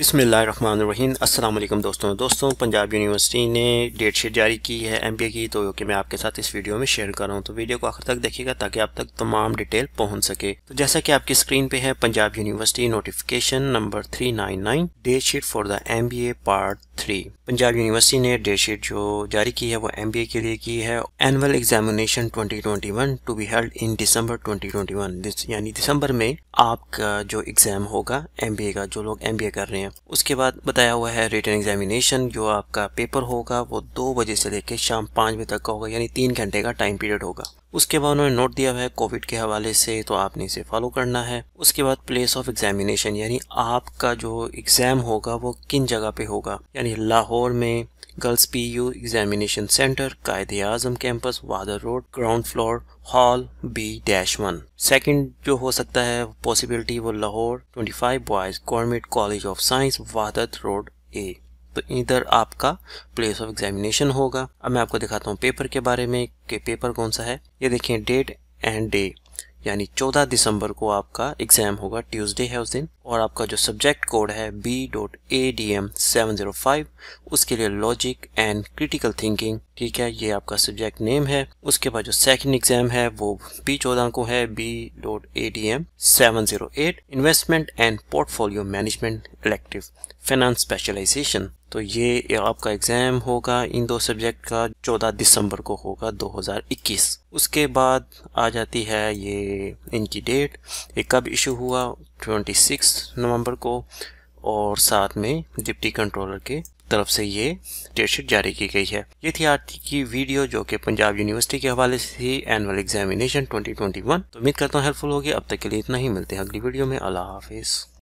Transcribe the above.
बिसमीम अल्लाम दोस्तों दोस्तों पंजाब यूनिवर्सिटी ने डेट शीट जारी की है एम की तो कि मैं आपके साथ इस वीडियो में शेयर कर रहा हूँ तो वीडियो को आखिर तक देखिएगा ताकि आप तक तमाम डिटेल पहुँच सके तो जैसा कि आपकी स्क्रीन पे है Punjab university notification number 399 date sheet for the M part three Punjab university ने डेट शीट जो जारी की है वो एम के लिए की है annual examination twenty two be held in December twenty यानी दिसंबर में आपका जो एग्ज़ाम होगा एम का जो लोग एम कर रहे हैं हैं उसके बाद बताया हुआ है रिटर्न एग्जामिनेशन जो आपका पेपर होगा वो दो बजे से लेकर शाम पाँच बजे तक का होगा यानी तीन घंटे का टाइम पीरियड होगा उसके बाद उन्होंने नोट दिया हुआ है कोविड के हवाले से तो आपने इसे फॉलो करना है उसके बाद प्लेस ऑफ एग्जामिनेशन यानी आपका जो एग्ज़ाम होगा वो किन जगह पे होगा यानी लाहौर में girls P U examination centre Quaid Azam campus Wahdat road ground floor hall B dash one second जो हो सकता है पॉसिबिलिटी वो Lahore twenty five boys government college of science Wahdat road ए तो इधर आपका प्लेस ऑफ एग्जामिनेशन होगा अब मैं आपको दिखाता हूँ पेपर के बारे में कि पेपर कौन सा है ये देखें डेट एंड डे यानी 14 दिसंबर को आपका एग्जाम होगा ट्यूसडे है उस दिन और आपका जो सब्जेक्ट कोड है B dot A D M seven zero five उसके लिए लॉजिक एंड क्रिटिकल थिंकिंग ठीक है ये आपका सब्जेक्ट नेम है उसके बाद जो सेकंड एग्जाम है वो बी चौदह को है B dot A D M seven zero eight investment and portfolio management elective finance specialisation तो ये आपका एग्ज़ाम होगा इन दो सब्जेक्ट का चौदह दिसंबर को होगा 2021 उसके बाद आ जाती है ये इनकी डेट ये कब इशू हुआ 26 नवंबर को और साथ में डिप्टी कंट्रोलर के तरफ से ये डेटशीट जारी की गई है ये थी आज की वीडियो जो कि पंजाब यूनिवर्सिटी के हवाले से थी एनुअल एग्जामिनेशन 2021 तो उम्मीद करता हूँ हेल्पफुल होगी अब तक के लिए इतना ही मिलते हैं अगली वीडियो में अल्लाह हाफिज़